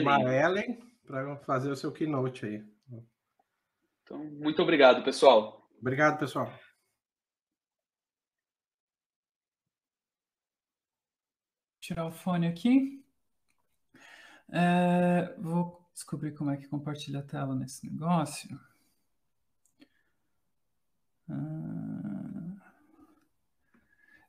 Uma Ellen, para fazer o seu keynote aí. Então, muito obrigado, pessoal. Obrigado, pessoal. Tirar o fone aqui. É, vou descobrir como é que compartilha a tela nesse negócio. Ah.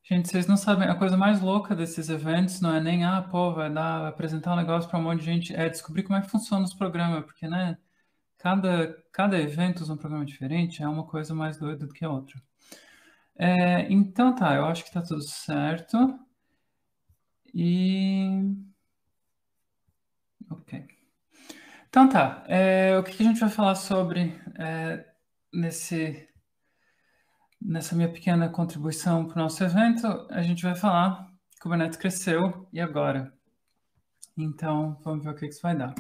Gente, vocês não sabem, a coisa mais louca desses eventos não é nem, ah, pô, vai dar, apresentar um negócio para um monte de gente, é descobrir como é que funciona os programas, porque, né, cada, cada evento usa um programa diferente, é uma coisa mais doida do que a outra. É, então tá, eu acho que tá tudo certo. E. Ok. Então tá, é, o que a gente vai falar sobre é, nesse Nessa minha pequena contribuição para o nosso evento, a gente vai falar que o Kubernetes cresceu e agora. Então, vamos ver o que isso vai dar.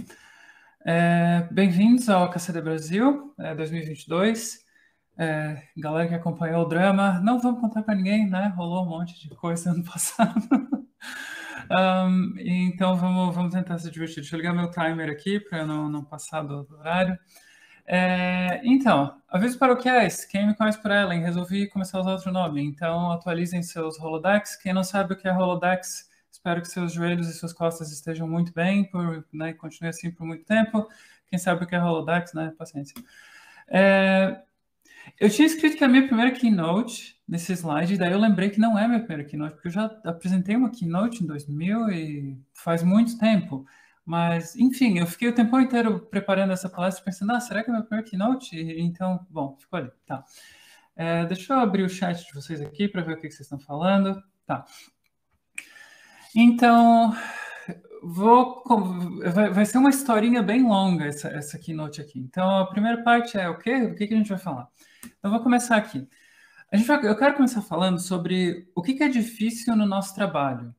É, Bem-vindos ao KCD Brasil é, 2022. É, galera que acompanhou o drama, não vamos contar para ninguém, né? Rolou um monte de coisa ano passado. um, então, vamos, vamos tentar se divertir. Deixa eu ligar meu timer aqui para não, não passar do horário. É, então, aviso paroquiais, quem me conhece por Ellen, resolvi começar a usar outro nome, então atualizem seus holodecks. Quem não sabe o que é holodex, espero que seus joelhos e suas costas estejam muito bem, por, né, continue assim por muito tempo. Quem sabe o que é holodex, né, paciência. É, eu tinha escrito que a minha primeira keynote nesse slide, daí eu lembrei que não é minha primeira keynote, porque eu já apresentei uma keynote em 2000 e faz muito tempo. Mas, enfim, eu fiquei o tempo inteiro preparando essa palestra, pensando, ah, será que é meu primeiro keynote? Então, bom, ficou ali, tá. É, deixa eu abrir o chat de vocês aqui para ver o que, vocês estão falando. Tá. Então, vou, vai, ser uma historinha bem longa essa, essa keynote aqui. Então, a primeira parte é o quê? O que, que a gente vai falar? Então, vou começar aqui. A gente vai, eu quero começar falando sobre o que é difícil no nosso trabalho.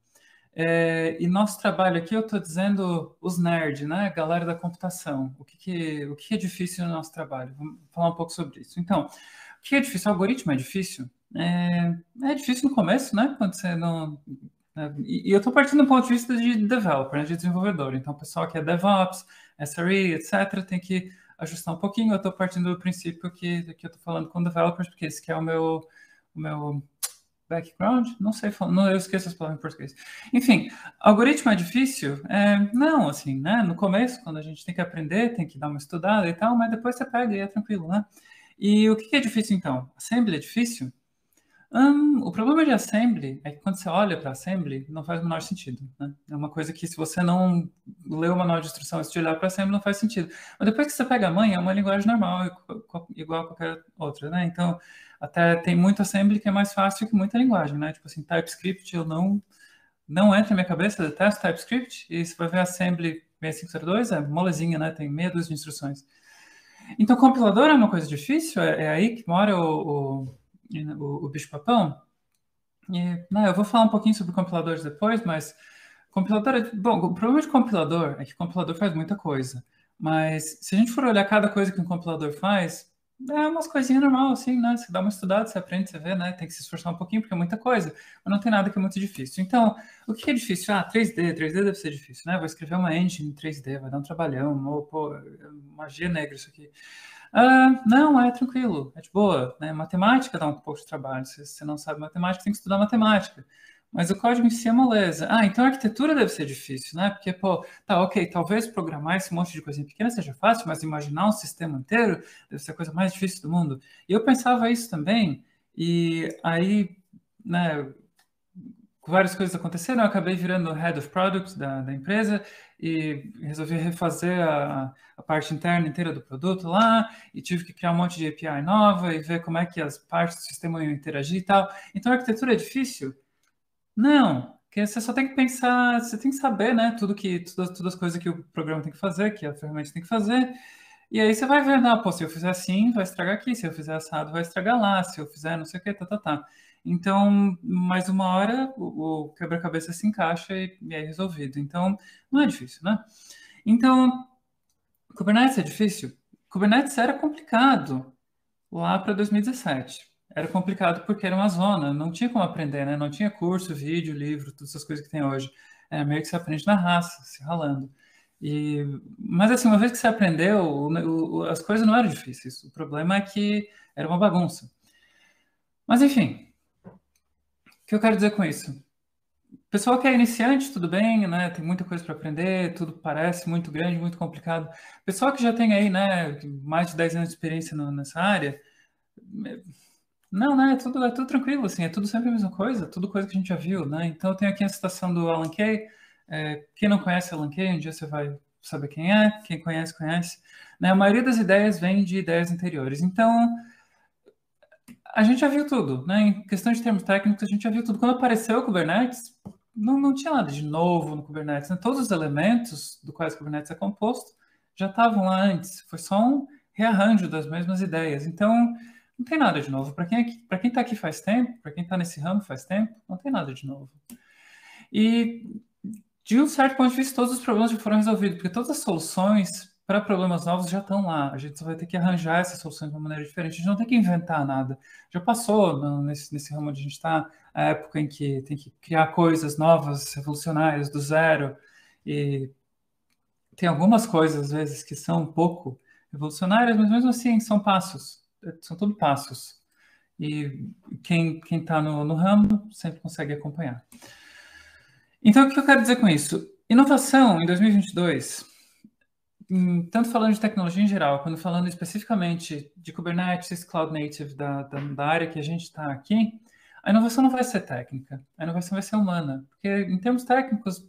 É, e nosso trabalho aqui, eu estou dizendo os nerds, né? Galera da computação. O que, que, o que é difícil no nosso trabalho? Vamos falar um pouco sobre isso. Então, o que é difícil? O algoritmo é difícil? É, é difícil no começo, né? Quando você não. Né? e eu estou partindo do ponto de vista de developer, né? de desenvolvedor. Então, o pessoal que é DevOps, SRE, etc., tem que ajustar um pouquinho. Eu estou partindo do princípio que, que eu estou falando com developers, porque esse é o meu, o meu background, não sei, não, eu esqueço as palavras em português. Enfim, algoritmo é difícil? É, não, assim, né? No começo, quando a gente tem que aprender, tem que dar uma estudada e tal, mas depois você pega e é tranquilo, né? E o que é difícil então? Assembly é difícil? Hum, o problema de assembly é que quando você olha para assembly, não faz o menor sentido. Né? É uma coisa que, se você não lê o manual de instrução antes de olhar para assembly, não faz sentido. Mas depois que você pega a mãe, é uma linguagem normal, igual a qualquer outra. Né? Então, até tem muito assembly que é mais fácil que muita linguagem, né? Tipo assim, TypeScript eu não não entra na minha cabeça, eu detesto TypeScript, e você vai ver assembly 6502, é molezinha, né? Tem meia dúzia de instruções. Então, compilador é uma coisa difícil, é, é aí que mora o, o, o, o bicho-papão. Né, eu vou falar um pouquinho sobre compiladores depois, mas compilador é, Bom, o problema de compilador é que compilador faz muita coisa. Mas se a gente for olhar cada coisa que um compilador faz, é umas coisinhas normal, assim, né? Você dá uma estudada, você aprende, você vê, né? Tem que se esforçar um pouquinho, porque é muita coisa, mas não tem nada que é muito difícil. Então, o que é difícil? Ah, 3D, 3D deve ser difícil, né? Vou escrever uma engine em 3D, vai dar um trabalhão, ou, pô, magia negra isso aqui. Ah, não, é tranquilo, é de boa, né? Matemática dá um pouco de trabalho, se você não sabe matemática, tem que estudar matemática. Mas o código em si é moleza. Ah, então a arquitetura deve ser difícil, né? Porque, pô, tá, ok, talvez programar esse monte de coisinha pequena seja fácil, mas imaginar um sistema inteiro deve ser a coisa mais difícil do mundo. E eu pensava isso também, e aí, né, várias coisas aconteceram, eu acabei virando Head of Product da, da empresa e resolvi refazer a, a, parte interna inteira do produto lá e tive que criar um monte de API nova e ver como é que as partes do sistema iam interagir e tal. Então, a arquitetura é difícil, não, que você só tem que pensar, você tem que saber, né? Tudo que, todas, todas as coisas que o programa tem que fazer, que a ferramenta tem que fazer. E aí você vai ver, não, né, pô, se eu fizer assim, vai estragar aqui, se eu fizer assado, vai estragar lá, se eu fizer não sei o que, tá, tá, tá. Então, mais uma hora, o, o quebra-cabeça se encaixa e, e é resolvido. Então, não é difícil, né? Então, Kubernetes é difícil? Kubernetes era complicado lá para 2017 era complicado porque era uma zona, não tinha como aprender, né? Não tinha curso, vídeo, livro, todas essas coisas que tem hoje. É meio que se aprende na raça, se ralando. E, mas assim, uma vez que você aprendeu, o, o, as coisas não eram difíceis. O problema é que era uma bagunça. Mas enfim, o que eu quero dizer com isso? Pessoal que é iniciante, tudo bem, né? Tem muita coisa para aprender, tudo parece muito grande, muito complicado. Pessoal que já tem aí, né, mais de 10 anos de experiência no, nessa área, não, né? É tudo, é tudo tranquilo, assim, é tudo sempre a mesma coisa, tudo coisa que a gente já viu, né? Então tenho aqui a citação do Alan Kay. É, quem não conhece Alan Kay, um dia você vai saber quem é, quem conhece, conhece. Né? A maioria das ideias vem de ideias anteriores. Então, a gente já viu tudo, né? Em questão de termos técnicos, a gente já viu tudo. Quando apareceu o Kubernetes, não, não tinha nada de novo no Kubernetes. Né? Todos os elementos do quais o Kubernetes é composto já estavam lá antes. Foi só um rearranjo das mesmas ideias. Então, não tem nada de novo. Para quem, para quem está aqui faz tempo, para quem está nesse ramo faz tempo, não tem nada de novo. E, de um certo ponto de vista, todos os problemas já foram resolvidos, porque todas as soluções para problemas novos já estão lá. A gente só vai ter que arranjar essas soluções de uma maneira diferente. A gente não tem que inventar nada. Já passou no, nesse, nesse ramo onde a gente está, a época em que tem que criar coisas novas, revolucionárias, do zero. E tem algumas coisas, às vezes, que são um pouco revolucionárias, mas mesmo assim são passos são tudo passos. E quem está no, no ramo sempre consegue acompanhar. Então, o que eu quero dizer com isso? Inovação em 2022, tanto falando de tecnologia em geral, quanto falando especificamente de Kubernetes, Cloud Native, da, da, da área que a gente está aqui, a inovação não vai ser técnica, a inovação vai ser humana. Porque, em termos técnicos,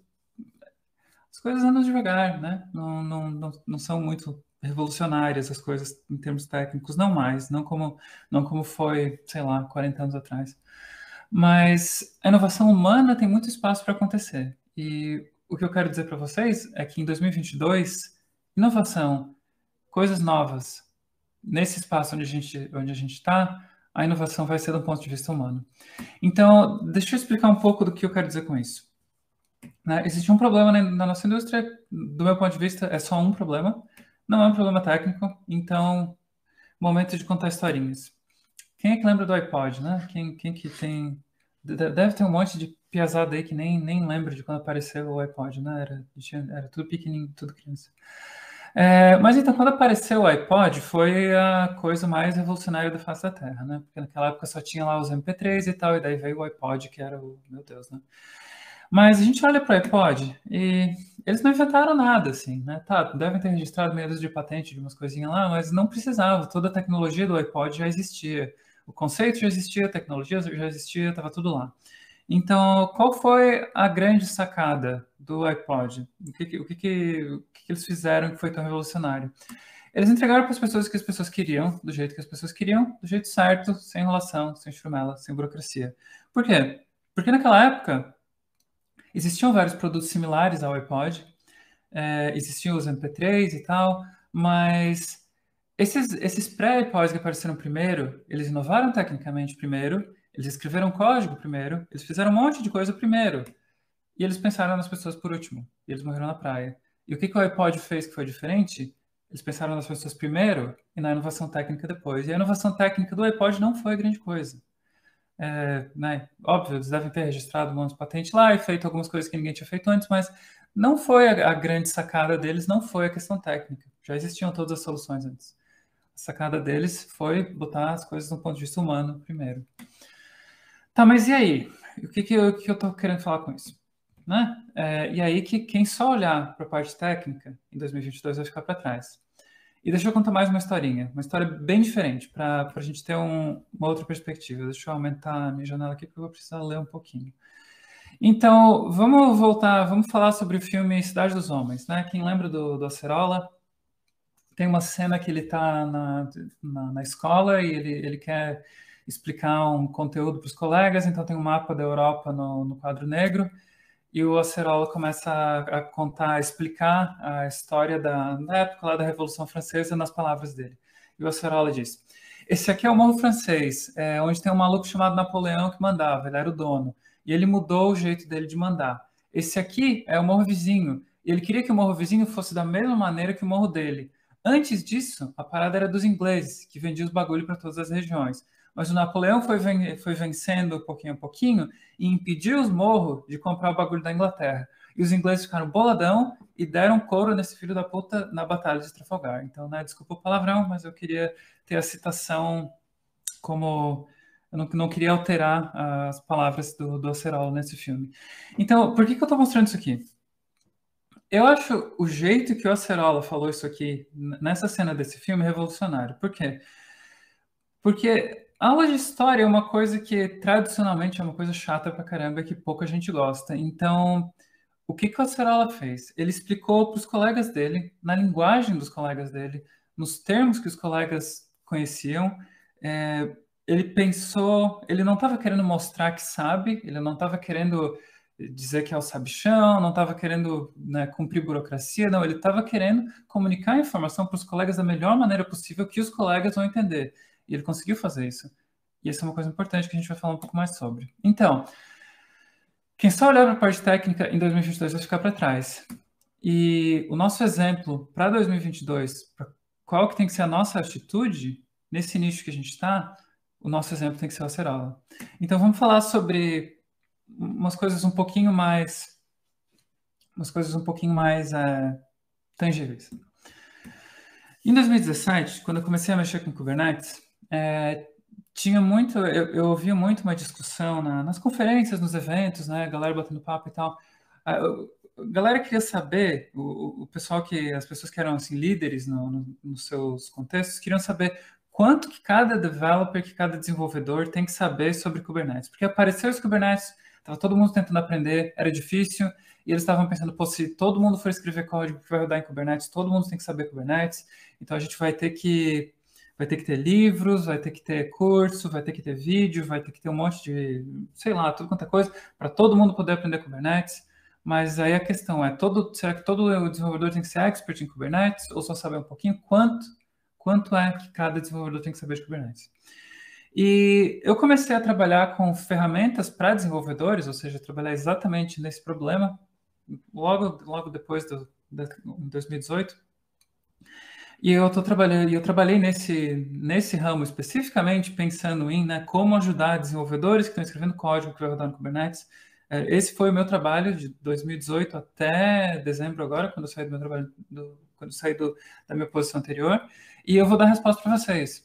as coisas andam devagar, né? Não, não, não, não são muito revolucionárias as coisas em termos técnicos, não mais, não como, não como foi, sei lá, 40 anos atrás. Mas a inovação humana tem muito espaço para acontecer. E o que eu quero dizer para vocês é que em 2022, inovação, coisas novas, nesse espaço onde a gente onde a gente está, a inovação vai ser do ponto de vista humano. Então, deixa eu explicar um pouco do que eu quero dizer com isso. Né? Existe um problema na, na nossa indústria, do meu ponto de vista, é só um problema, não é um problema técnico, então, momento de contar historinhas. Quem é que lembra do iPod, né? Quem, quem que tem. Deve ter um monte de piazada aí que nem, nem lembra de quando apareceu o iPod, né? Era, era tudo pequenininho, tudo criança. É, mas então, quando apareceu o iPod, foi a coisa mais revolucionária da face da Terra, né? Porque naquela época só tinha lá os MP3 e tal, e daí veio o iPod, que era o. Meu Deus, né? Mas a gente olha para o iPod e eles não inventaram nada, assim, né? Tá, devem ter registrado meios de patente de umas coisinhas lá, mas não precisava. Toda a tecnologia do iPod já existia. O conceito já existia, a tecnologia já existia, estava tudo lá. Então, qual foi a grande sacada do iPod? O que, o que, o que eles fizeram que foi tão revolucionário? Eles entregaram para as pessoas o que as pessoas queriam, do jeito que as pessoas queriam, do jeito certo, sem enrolação, sem churumela, sem burocracia. Por quê? Porque naquela época, Existiam vários produtos similares ao iPod, é, existiam os MP3 e tal, mas esses, esses pré-iPods que apareceram primeiro, eles inovaram tecnicamente primeiro, eles escreveram código primeiro, eles fizeram um monte de coisa primeiro, e eles pensaram nas pessoas por último, e eles morreram na praia. E o que, que o iPod fez que foi diferente? Eles pensaram nas pessoas primeiro e na inovação técnica depois. E a inovação técnica do iPod não foi grande coisa. É, né, óbvio, eles devem ter registrado algumas monte de patente lá e feito algumas coisas que ninguém tinha feito antes, mas não foi a, a grande sacada deles, não foi a questão técnica. Já existiam todas as soluções antes. A sacada deles foi botar as coisas no ponto de vista humano primeiro. Tá, mas e aí? O que, que, eu, que eu tô querendo falar com isso? Né? É, e aí que quem só olhar para a parte técnica em 2022 vai ficar para trás. E deixa eu contar mais uma historinha, uma história bem diferente, para a gente ter um, uma outra perspectiva. Deixa eu aumentar a minha janela aqui, porque eu vou precisar ler um pouquinho. Então, vamos voltar, vamos falar sobre o filme Cidade dos Homens, né? Quem lembra do, do Acerola? Tem uma cena que ele está na, na, na, escola e ele, ele quer explicar um conteúdo para os colegas, então tem um mapa da Europa no, no quadro negro, e o Acerola começa a, a contar, a explicar a história da, da, época lá da Revolução Francesa nas palavras dele. E o Acerola diz: Esse aqui é o Morro Francês, é, onde tem um maluco chamado Napoleão que mandava, ele era o dono. E ele mudou o jeito dele de mandar. Esse aqui é o Morro Vizinho, e ele queria que o Morro Vizinho fosse da mesma maneira que o Morro dele. Antes disso, a parada era dos ingleses, que vendiam os bagulho para todas as regiões mas o Napoleão foi, ven foi vencendo pouquinho a pouquinho e impediu os morros de comprar o bagulho da Inglaterra. E os ingleses ficaram boladão e deram couro nesse filho da puta na Batalha de Trafalgar. Então, né, desculpa o palavrão, mas eu queria ter a citação como eu não, não, queria alterar as palavras do, do nesse filme. Então, por que, que eu estou mostrando isso aqui? Eu acho o jeito que o Acerola falou isso aqui nessa cena desse filme revolucionário. Por quê? Porque Aula de história é uma coisa que tradicionalmente é uma coisa chata pra caramba que pouca gente gosta. Então, o que Clauserola fez? Ele explicou para os colegas dele, na linguagem dos colegas dele, nos termos que os colegas conheciam. É, ele pensou, ele não estava querendo mostrar que sabe, ele não estava querendo dizer que é o sabichão, não estava querendo né, cumprir burocracia, não, ele estava querendo comunicar a informação para os colegas da melhor maneira possível que os colegas vão entender. E ele conseguiu fazer isso. E essa é uma coisa importante que a gente vai falar um pouco mais sobre. Então, quem só olhar para a parte técnica em 2022 vai ficar para trás. E o nosso exemplo para 2022, qual que tem que ser a nossa atitude nesse nicho que a gente está, o nosso exemplo tem que ser o acerola. Então vamos falar sobre umas coisas um pouquinho mais, umas coisas um pouquinho mais é, tangíveis. Em 2017, quando eu comecei a mexer com Kubernetes, é, tinha muito, eu, eu ouvia muito uma discussão na, nas conferências, nos eventos, né? Galera batendo papo e tal. A, ah, a galera queria saber, o, o, pessoal que, as pessoas que eram assim, líderes no, no, nos seus contextos, queriam saber quanto que cada developer, que cada desenvolvedor tem que saber sobre Kubernetes. Porque apareceu esse Kubernetes, estava todo mundo tentando aprender, era difícil, e eles estavam pensando, pô, se todo mundo for escrever código que vai rodar em Kubernetes, todo mundo tem que saber Kubernetes, então a gente vai ter que vai ter que ter livros, vai ter que ter curso, vai ter que ter vídeo, vai ter que ter um monte de, sei lá, tudo quanto é coisa, para todo mundo poder aprender Kubernetes. Mas aí a questão é, todo, será que todo desenvolvedor tem que ser expert em Kubernetes ou só saber um pouquinho quanto, quanto é que cada desenvolvedor tem que saber de Kubernetes? E eu comecei a trabalhar com ferramentas para desenvolvedores, ou seja, trabalhar exatamente nesse problema logo, logo depois do, de, 2018 e eu estou trabalhando, eu trabalhei nesse, nesse ramo especificamente pensando em né, como ajudar desenvolvedores que estão escrevendo código que vai rodar no Kubernetes. É, esse foi o meu trabalho de 2018 até dezembro agora, quando eu saí do meu trabalho, do, quando eu saí do, da minha posição anterior. E eu vou dar a resposta para vocês.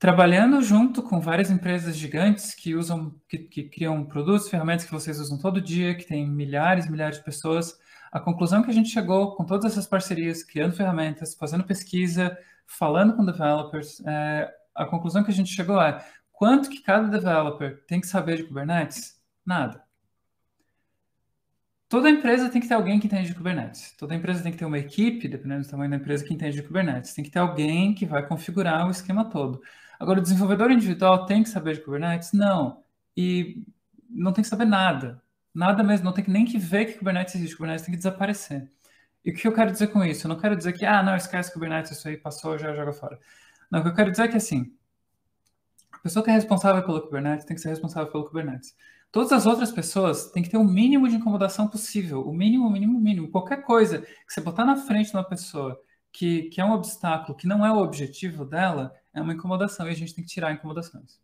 Trabalhando junto com várias empresas gigantes que usam, que, que criam produtos, ferramentas que vocês usam todo dia, que tem milhares e milhares de pessoas, a conclusão que a gente chegou com todas essas parcerias, criando ferramentas, fazendo pesquisa, falando com developers, é, a conclusão que a gente chegou é quanto que cada developer tem que saber de Kubernetes? Nada. Toda empresa tem que ter alguém que entende de Kubernetes. Toda empresa tem que ter uma equipe, dependendo do tamanho da empresa, que entende de Kubernetes. Tem que ter alguém que vai configurar o esquema todo. Agora, o desenvolvedor individual tem que saber de Kubernetes? Não. E não tem que saber nada. Nada mesmo, não tem nem que ver que Kubernetes existe, Kubernetes tem que desaparecer. E o que eu quero dizer com isso? Eu não quero dizer que, ah, não, esquece Kubernetes, isso aí passou, já joga fora. Não, o que eu quero dizer é que, assim, a pessoa que é responsável pelo Kubernetes tem que ser responsável pelo Kubernetes. Todas as outras pessoas têm que ter o mínimo de incomodação possível, o mínimo, o mínimo, o mínimo. Qualquer coisa que você botar na frente de uma pessoa que, que é um obstáculo, que não é o objetivo dela, é uma incomodação e a gente tem que tirar incomodações.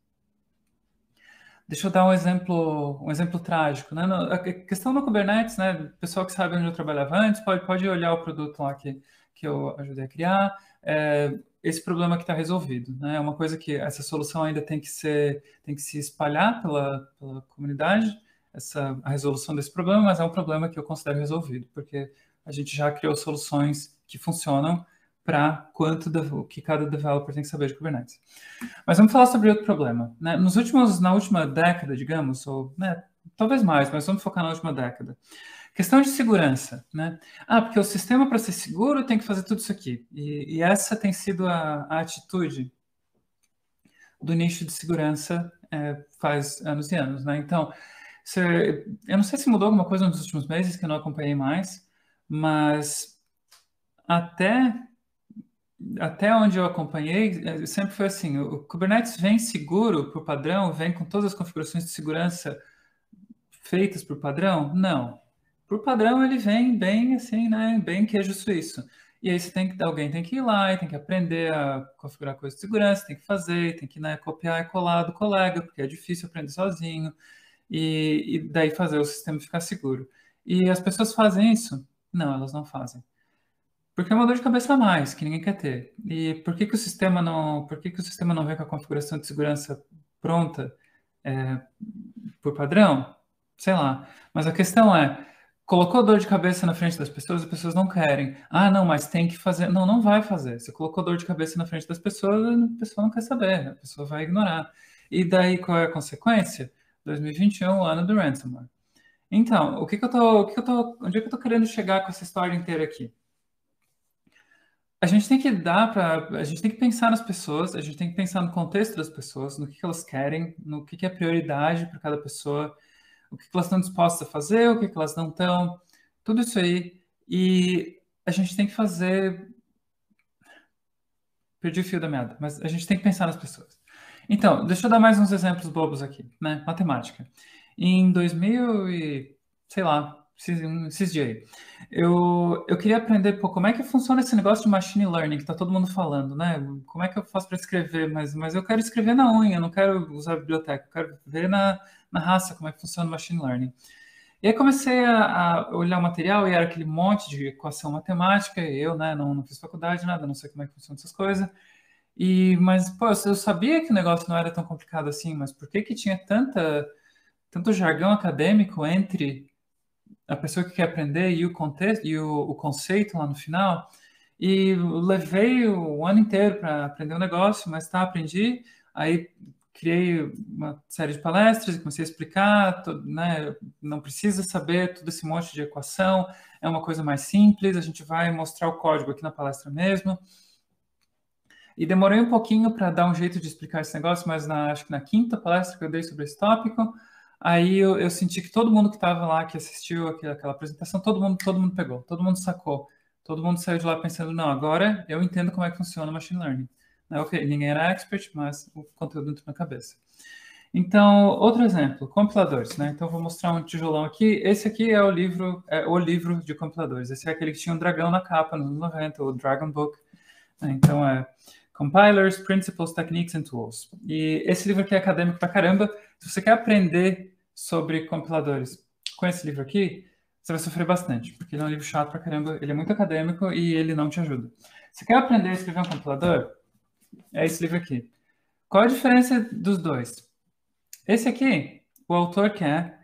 Deixa eu dar um exemplo, um exemplo trágico. Né? A questão do Kubernetes, né? O pessoal que sabe onde eu trabalhava antes pode, pode olhar o produto lá que, que eu ajudei a criar. É, esse problema que está resolvido, né? É uma coisa que essa solução ainda tem que ser, tem que se espalhar pela, pela comunidade, essa a resolução desse problema, mas é um problema que eu considero resolvido, porque a gente já criou soluções que funcionam para quanto o que cada developer tem que saber de Kubernetes. Mas vamos falar sobre outro problema. Né? Nos últimos, na última década, digamos, ou né, talvez mais, mas vamos focar na última década. Questão de segurança, né? Ah, porque o sistema para ser seguro tem que fazer tudo isso aqui. E, e essa tem sido a, a, atitude do nicho de segurança é, faz anos e anos, né? Então, se, eu não sei se mudou alguma coisa nos últimos meses que eu não acompanhei mais, mas até até onde eu acompanhei, é, sempre foi assim: o Kubernetes vem seguro para o padrão, vem com todas as configurações de segurança feitas para o padrão? Não. Por padrão, ele vem bem assim, né? Bem queijo suíço. E aí você tem que, alguém tem que ir lá tem que aprender a configurar coisas de segurança, tem que fazer, tem que né, copiar e colar do colega, porque é difícil aprender sozinho, e, e daí fazer o sistema ficar seguro. E as pessoas fazem isso? Não, elas não fazem. Porque é uma dor de cabeça a mais que ninguém quer ter. E por que, que o sistema não, por que, que o sistema não vem com a configuração de segurança pronta é, por padrão? Sei lá. Mas a questão é, colocou dor de cabeça na frente das pessoas, as pessoas não querem. Ah, não, mas tem que fazer. Não, não vai fazer. Você colocou dor de cabeça na frente das pessoas, a pessoa não quer saber, a pessoa vai ignorar. E daí qual é a consequência? 2021, ano do ransomware. Então, o que, que eu tô, o que, que eu tô, onde é que eu tô querendo chegar com essa história inteira aqui? a gente tem que dar para. A gente tem que pensar nas pessoas, a gente tem que pensar no contexto das pessoas, no que, que elas querem, no que, que é prioridade para cada pessoa, o que, que elas estão dispostas a fazer, o que, que elas não estão, tudo isso aí. E a gente tem que fazer. Perdi o fio da meada, mas a gente tem que pensar nas pessoas. Então, deixa eu dar mais uns exemplos bobos aqui, né? Matemática. Em 2000 e, sei lá, CJ, hum, eu, eu queria aprender pô, como é que funciona esse negócio de machine learning que está todo mundo falando, né? Como é que eu faço para escrever? Mas, mas eu quero escrever na unha, não quero usar a biblioteca, eu quero ver na, na raça como é que funciona o machine learning. E aí comecei a, a olhar o material e era aquele monte de equação matemática, e eu né, não, não fiz faculdade, nada, não sei como é que funciona essas coisas. E, mas, pô, eu sabia que o negócio não era tão complicado assim, mas por que que tinha tanta, tanto jargão acadêmico entre a pessoa que quer aprender e o contexto e o, o conceito lá no final. E levei o, ano inteiro para aprender o um negócio, mas tá, aprendi. Aí criei uma série de palestras e comecei a explicar, todo, né, não precisa saber todo esse monte de equação, é uma coisa mais simples, a gente vai mostrar o código aqui na palestra mesmo. E demorei um pouquinho para dar um jeito de explicar esse negócio, mas na, acho que na quinta palestra que eu dei sobre esse tópico, Aí eu, eu senti que todo mundo que estava lá, que assistiu aquela, aquela apresentação, todo mundo, todo mundo pegou, todo mundo sacou, todo mundo saiu de lá pensando, não, agora eu entendo como é que funciona o machine learning. Né, ok, ninguém era expert, mas o conteúdo entrou na cabeça. Então, outro exemplo, compiladores, né? Então, vou mostrar um tijolão aqui. Esse aqui é o livro, é o livro de compiladores. Esse é aquele que tinha um dragão na capa nos anos 90, o Dragon Book. Né? Então, é, Compilers, Principles, Techniques and Tools. E esse livro aqui é acadêmico pra caramba. Se você quer aprender sobre compiladores com esse livro aqui, você vai sofrer bastante, porque ele é um livro chato pra caramba, ele é muito acadêmico e ele não te ajuda. Você quer aprender a escrever um compilador? É esse livro aqui. Qual a diferença dos dois? Esse aqui, o autor quer.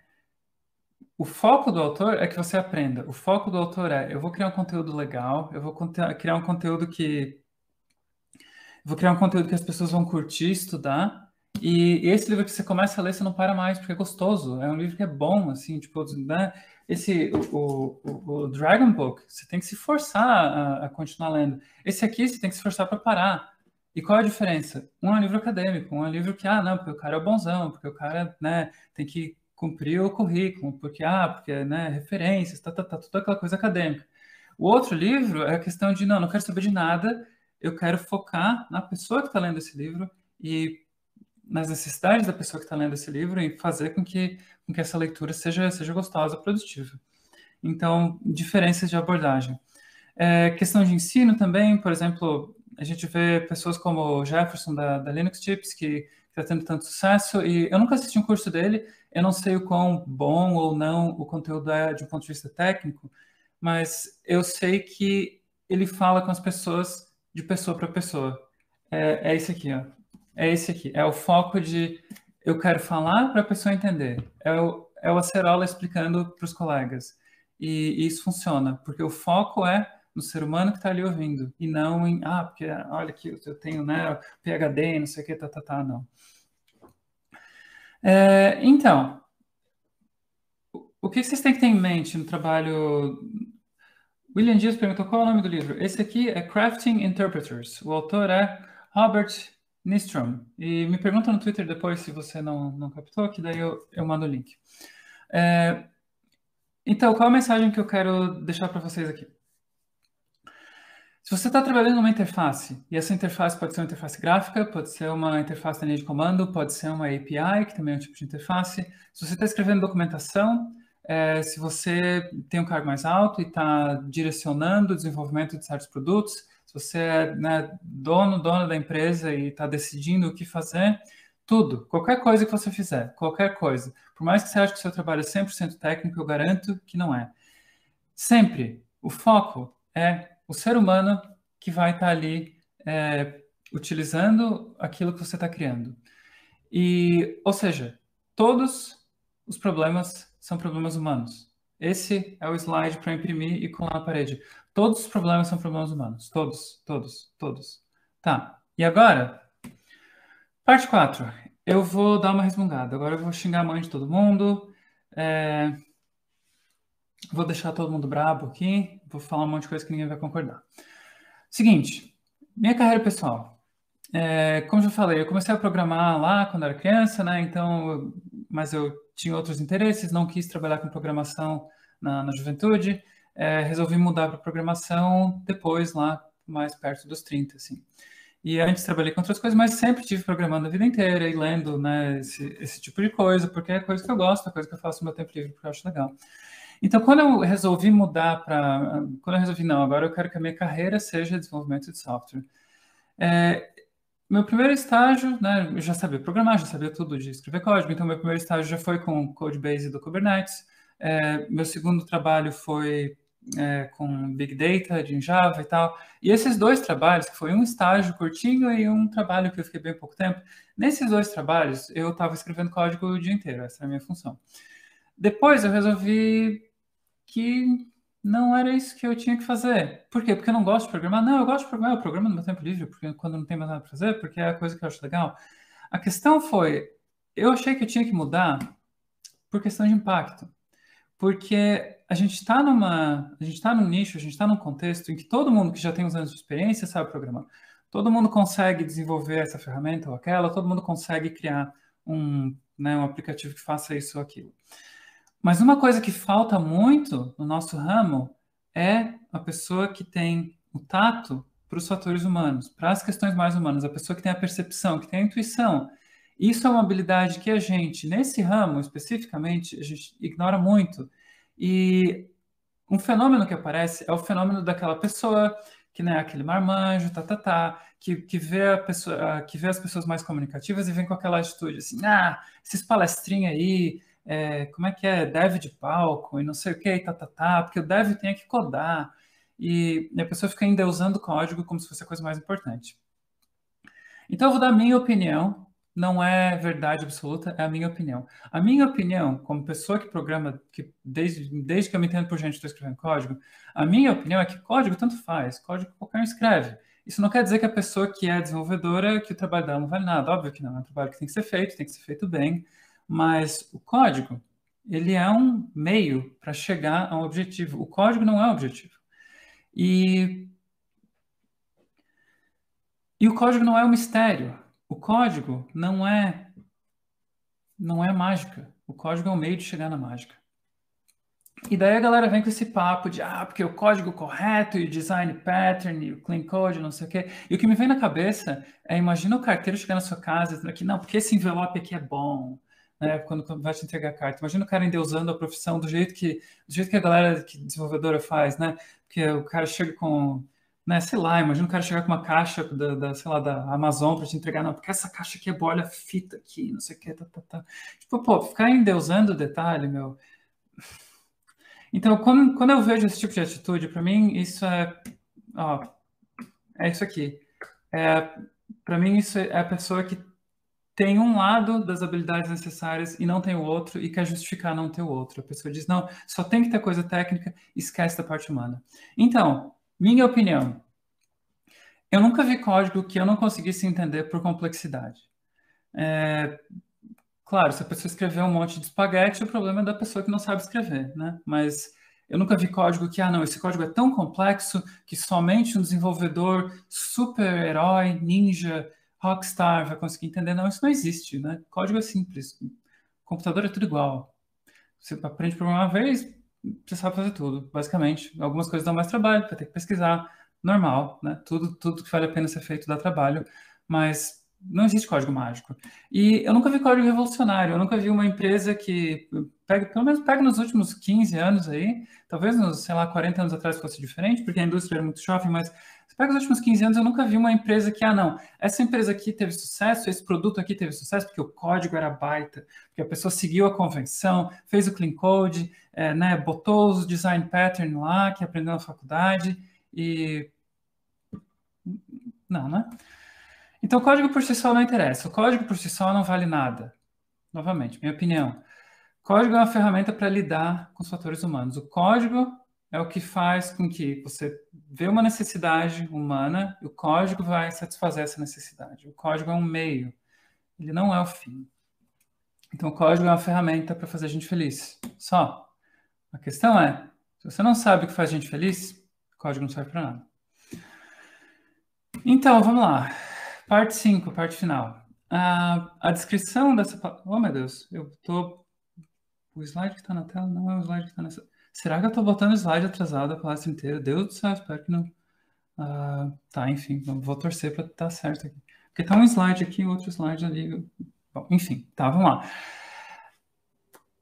O foco do autor é que você aprenda. O foco do autor é: eu vou criar um conteúdo legal, eu vou criar um conteúdo que vou criar um conteúdo que as pessoas vão curtir, estudar. E esse livro que você começa a ler, você não para mais, porque é gostoso. É um livro que é bom, assim, tipo, né? Esse, o, o, o Dragon Book, você tem que se forçar a, a continuar lendo. Esse aqui, você tem que se forçar para parar. E qual é a diferença? Um é um livro acadêmico, um é um livro que, ah, não, porque o cara é bonzão, porque o cara, né, tem que cumprir o currículo, porque, ah, porque, né, referências, tá, tá, tá, toda aquela coisa acadêmica. O outro livro é a questão de, não, não quero saber de nada, eu quero focar na pessoa que está lendo esse livro e nas necessidades da pessoa que está lendo esse livro e fazer com que, com que essa leitura seja, seja gostosa, produtiva. Então, diferenças de abordagem. É, questão de ensino também, por exemplo, a gente vê pessoas como Jefferson da, da Linux Tips, que está tendo tanto sucesso, e eu nunca assisti um curso dele, eu não sei o quão bom ou não o conteúdo é de um ponto de vista técnico, mas eu sei que ele fala com as pessoas de pessoa para pessoa. É, é esse aqui, ó. É esse aqui. É o foco de eu quero falar para a pessoa entender. É o, é o acerola explicando para os colegas. E, e, isso funciona, porque o foco é no ser humano que está ali ouvindo, e não em, ah, porque olha aqui, eu tenho né, PHD, não sei o que, tá, tá, tá, não. É, então, o que vocês têm que ter em mente no trabalho William Dias perguntou qual é o nome do livro. Esse aqui é Crafting Interpreters. O autor é Robert Nistrom. E me pergunta no Twitter depois se você não, não captou, que daí eu, eu mando o link. É, então, qual é a mensagem que eu quero deixar para vocês aqui? Se você está trabalhando numa interface, e essa interface pode ser uma interface gráfica, pode ser uma interface da linha de comando, pode ser uma API, que também é um tipo de interface. Se você está escrevendo documentação, é, se você tem um cargo mais alto e está direcionando o desenvolvimento de certos produtos, se você é né, dono, dona da empresa e está decidindo o que fazer, tudo, qualquer coisa que você fizer, qualquer coisa. Por mais que você ache que o seu trabalho é 100% técnico, eu garanto que não é. Sempre o foco é o ser humano que vai estar tá ali é, utilizando aquilo que você está criando. E, ou seja, todos os problemas são problemas humanos. Esse é o slide para imprimir e colar na parede. Todos os problemas são problemas humanos. Todos, todos, todos. Tá. E agora? Parte 4. Eu vou dar uma resmungada. Agora eu vou xingar a mãe de todo mundo. É... Vou deixar todo mundo brabo aqui. Vou falar um monte de coisa que ninguém vai concordar. Seguinte, minha carreira pessoal. É, como já falei, eu comecei a programar lá quando era criança, né? Então mas eu tinha outros interesses, não quis trabalhar com programação na, na juventude, é, resolvi mudar para programação depois, lá mais perto dos 30, assim. E antes trabalhei com outras coisas, mas sempre tive programando a vida inteira e lendo, né, esse, esse tipo de coisa, porque é coisa que eu gosto, é coisa que eu faço no meu tempo livre, porque eu acho legal. Então, quando eu resolvi mudar para... Quando eu resolvi, não, agora eu quero que a minha carreira seja desenvolvimento de software. É, meu primeiro estágio, né, eu já sabia programar, já sabia tudo de escrever código, então meu primeiro estágio já foi com o Codebase do Kubernetes. É, meu segundo trabalho foi é, com Big Data, de Java e tal. E esses dois trabalhos, que foi um estágio curtinho e um trabalho que eu fiquei bem pouco tempo, nesses dois trabalhos eu estava escrevendo código o dia inteiro, essa era a minha função. Depois eu resolvi que não era isso que eu tinha que fazer. Por quê? Porque eu não gosto de programar. Não, eu gosto de programar, eu programo no meu tempo livre, porque quando não tem mais nada para fazer, porque é a coisa que eu acho legal. A questão foi, eu achei que eu tinha que mudar por questão de impacto. Porque a gente está numa, a gente está num nicho, a gente está num contexto em que todo mundo que já tem uns anos de experiência sabe programar. Todo mundo consegue desenvolver essa ferramenta ou aquela, todo mundo consegue criar um, né, um aplicativo que faça isso ou aquilo. Mas uma coisa que falta muito no nosso ramo é a pessoa que tem o tato para os fatores humanos, para as questões mais humanas, a pessoa que tem a percepção, que tem a intuição. Isso é uma habilidade que a gente, nesse ramo especificamente, a gente ignora muito. E um fenômeno que aparece é o fenômeno daquela pessoa que não é aquele marmanjo, tá, tá, tá, que, que, vê a pessoa, que vê as pessoas mais comunicativas e vem com aquela atitude assim, ah, esses palestrinhos aí, é, como é que é, dev de palco e não sei o que, tá, tá, tá, porque o dev tem que codar. E a pessoa fica ainda o código como se fosse a coisa mais importante. Então, eu vou dar a minha opinião, não é verdade absoluta, é a minha opinião. A minha opinião, como pessoa que programa, que desde, desde que eu me entendo por gente estou tá escrevendo código, a minha opinião é que código tanto faz, código qualquer um escreve. Isso não quer dizer que a pessoa que é desenvolvedora, que o trabalho dela não vale nada. Óbvio que não, é um trabalho que tem que ser feito, tem que ser feito bem, mas o código, ele é um meio para chegar a um objetivo. O código não é um objetivo. E, e o código não é um mistério. O código não é não é mágica. O código é um meio de chegar na mágica. E daí a galera vem com esse papo de ah, porque o código correto e o design pattern e o clean code, não sei o quê. E o que me vem na cabeça é imagina o carteiro chegar na sua casa e dizendo que não, porque esse envelope aqui é bom, né, quando vai te entregar a carta. Imagina o cara endeusando a profissão do jeito que, do jeito que a galera que desenvolvedora faz, né? Porque o cara chega com, né, sei lá, imagina o cara chegar com uma caixa da, da sei lá, da Amazon para te entregar, não, porque essa caixa aqui é boa, olha a fita aqui, não sei o que, tá, tá, tá. Tipo, pô, ficar endeusando o detalhe, meu. Então, quando, quando eu vejo esse tipo de atitude, para mim, isso é, ó, é isso aqui. É, para mim, isso é a pessoa que tem um lado das habilidades necessárias e não tem o outro e quer justificar não ter o outro. A pessoa diz, não, só tem que ter coisa técnica, esquece da parte humana. Então, minha opinião. Eu nunca vi código que eu não conseguisse entender por complexidade. É, claro, se a pessoa escrever um monte de espaguete, o problema é da pessoa que não sabe escrever, né? Mas eu nunca vi código que, ah, não, esse código é tão complexo que somente um desenvolvedor super-herói, ninja, rockstar vai conseguir entender. Não, isso não existe, né? Código é simples. Computador é tudo igual. Você aprende por uma vez, você sabe fazer tudo, basicamente. Algumas coisas dão mais trabalho, vai ter que pesquisar. Normal, né? Tudo, tudo que vale a pena ser feito dá trabalho, mas não existe código mágico. E eu nunca vi código revolucionário, eu nunca vi uma empresa que, pega, pelo menos pega nos últimos 15 anos aí, talvez nos, sei lá, 40 anos atrás fosse diferente, porque a indústria era muito jovem, mas você pega os últimos 15 anos, eu nunca vi uma empresa que, ah, não, essa empresa aqui teve sucesso, esse produto aqui teve sucesso porque o código era baita, porque a pessoa seguiu a convenção, fez o clean code, é, né, botou os design pattern lá que aprendeu na faculdade e. Não, né? Então, o código por si só não interessa, o código por si só não vale nada. Novamente, minha opinião. Código é uma ferramenta para lidar com os fatores humanos. O código é o que faz com que você vê uma necessidade humana e o código vai satisfazer essa necessidade. O código é um meio, ele não é o fim. Então, o código é uma ferramenta para fazer a gente feliz, só. A questão é, se você não sabe o que faz a gente feliz, o código não serve para nada. Então, vamos lá. Parte 5, parte final. A, a descrição dessa... Oh, meu Deus, eu tô... O slide que está na tela não é o slide que está nessa... Será que eu tô botando slide atrasado a palestra inteira? Deus do céu, espero que não. Ah, tá, enfim, vou torcer para estar certo aqui. Porque tá um slide aqui, outro slide ali. Bom, enfim, tá, vamos lá.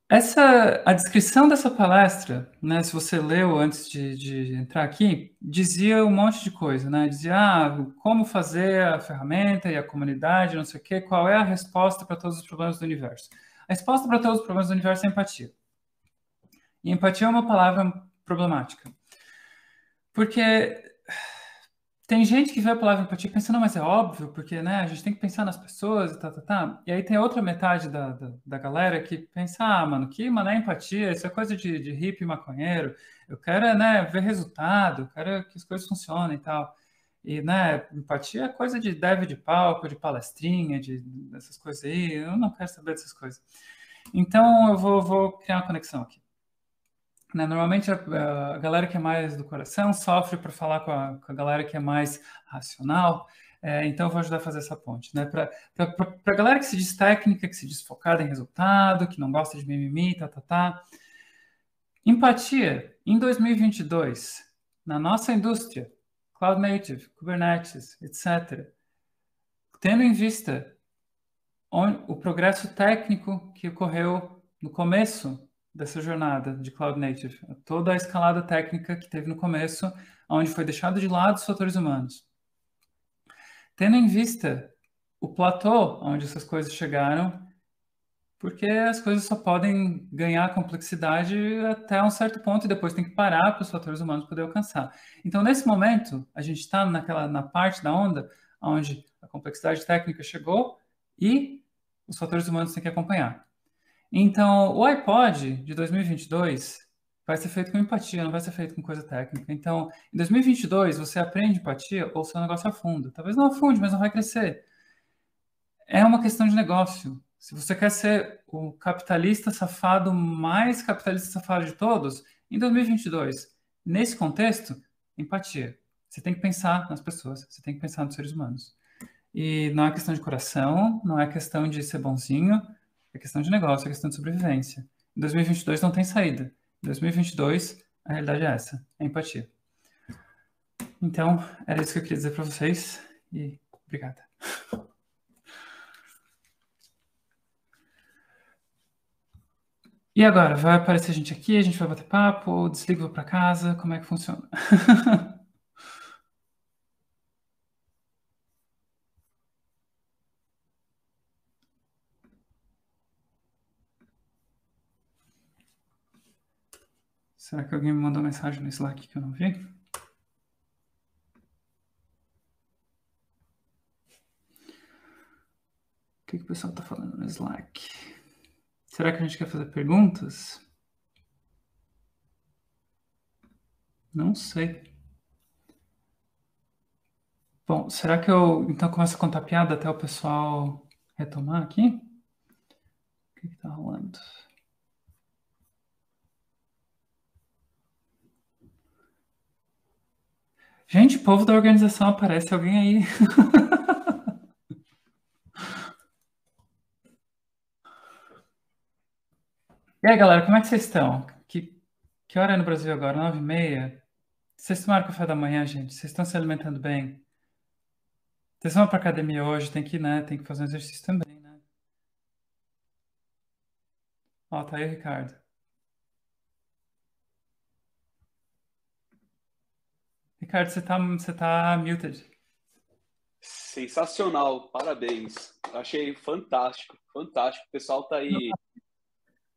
Essa, a descrição dessa palestra, né, se você leu antes de, de, entrar aqui, dizia um monte de coisa, né? Dizia ah, como fazer a ferramenta e a comunidade, não sei o quê, qual é a resposta para todos os problemas do universo. A resposta para todos os problemas do universo é empatia. E empatia é uma palavra problemática. Porque tem gente que vê a palavra empatia pensando, não, mas é óbvio, porque né, a gente tem que pensar nas pessoas e tá, tá, tá. E aí tem outra metade da, da, da galera que pensa, ah, mano, que mané empatia, isso é coisa de, de hippie maconheiro, eu quero é, né, ver resultado, eu quero que as coisas funcionem e tal. E né, empatia é coisa de dev de palco, de palestrinha, de dessas coisas aí, eu não quero saber dessas coisas. Então eu vou, vou criar uma conexão aqui. Né? Normalmente a, a, galera que é mais do coração sofre para falar com a, com a, galera que é mais racional, é, então eu vou ajudar a fazer essa ponte. Né? Para a galera que se diz técnica, que se diz focada em resultado, que não gosta de mimimi, tá, tá, tá. Empatia, em 2022, na nossa indústria, Cloud Native, Kubernetes, etc., tendo em vista o progresso técnico que ocorreu no começo dessa jornada de Cloud Native, toda a escalada técnica que teve no começo, onde foi deixado de lado os fatores humanos. Tendo em vista o platô onde essas coisas chegaram, porque as coisas só podem ganhar complexidade até um certo ponto e depois tem que parar para os fatores humanos poder alcançar. Então, nesse momento, a gente está naquela na parte da onda onde a complexidade técnica chegou e os fatores humanos têm que acompanhar. Então, o iPod de 2022 vai ser feito com empatia, não vai ser feito com coisa técnica. Então, em 2022, você aprende empatia ou seu negócio afunda. Talvez não afunde, mas não vai crescer. É uma questão de negócio. Se você quer ser o capitalista safado mais capitalista safado de todos, em 2022, nesse contexto, empatia. Você tem que pensar nas pessoas, você tem que pensar nos seres humanos. E não é questão de coração, não é questão de ser bonzinho, é questão de negócio, é questão de sobrevivência. Em 2022 não tem saída. Em 2022, a realidade é essa, é empatia. Então, era isso que eu queria dizer para vocês e obrigada. E agora, vai aparecer a gente aqui, a gente vai bater papo, desligo, vou para casa, como é que funciona? Será que alguém me mandou mensagem no Slack que eu não vi? O que, que o pessoal está falando no Slack? Será que a gente quer fazer perguntas? Não sei. Bom, será que eu então começo a contar piada até o pessoal retomar aqui? O que está rolando? Gente, povo da organização, aparece alguém aí. e aí, galera, como é que vocês estão? Que, que hora é no Brasil agora? Nove e meia? Vocês tomaram café da manhã, gente? Vocês estão se alimentando bem? Vocês vão para academia hoje? Tem que, né? Tem que fazer um exercício também, né? Ó, tá aí o Ricardo. Ricardo, você está você tá muted. Sensacional, parabéns. Achei fantástico, fantástico. O pessoal tá aí.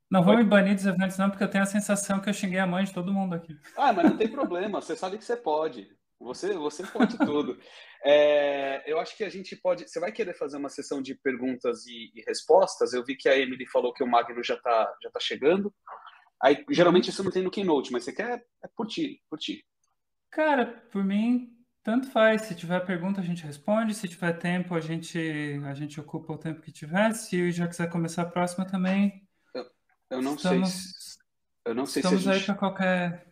Não, não vou me banir dos eventos, não, porque eu tenho a sensação que eu xinguei a mãe de todo mundo aqui. Ah, mas não tem problema, você sabe que você pode. Você, você pode tudo. É, eu acho que a gente pode. Você vai querer fazer uma sessão de perguntas e, e respostas? Eu vi que a Emily falou que o Magno já está já tá chegando. Aí, geralmente isso não tem no Keynote, mas você quer é por ti, por ti. Cara, por mim, tanto faz. Se tiver pergunta, a gente responde. Se tiver tempo, a gente, a gente ocupa o tempo que tiver. Se já quiser começar a próxima também. Eu, eu não estamos, sei. Se, eu não sei estamos se a gente... aí para qualquer.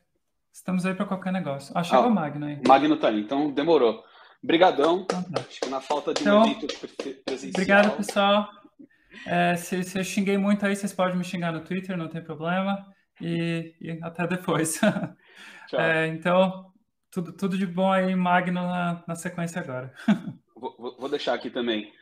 Estamos aí para qualquer negócio. Achei ah, ah, o Magno aí. Magno tá aí, então demorou. Obrigadão. Então tá. Acho que na falta de então, momento presencial. Obrigado, pessoal. É, se, se eu xinguei muito aí, vocês podem me xingar no Twitter, não tem problema. E, e até depois. Tchau. É, então, tudo, tudo de bom aí, Magno, na, na sequência agora. vou, vou deixar aqui também.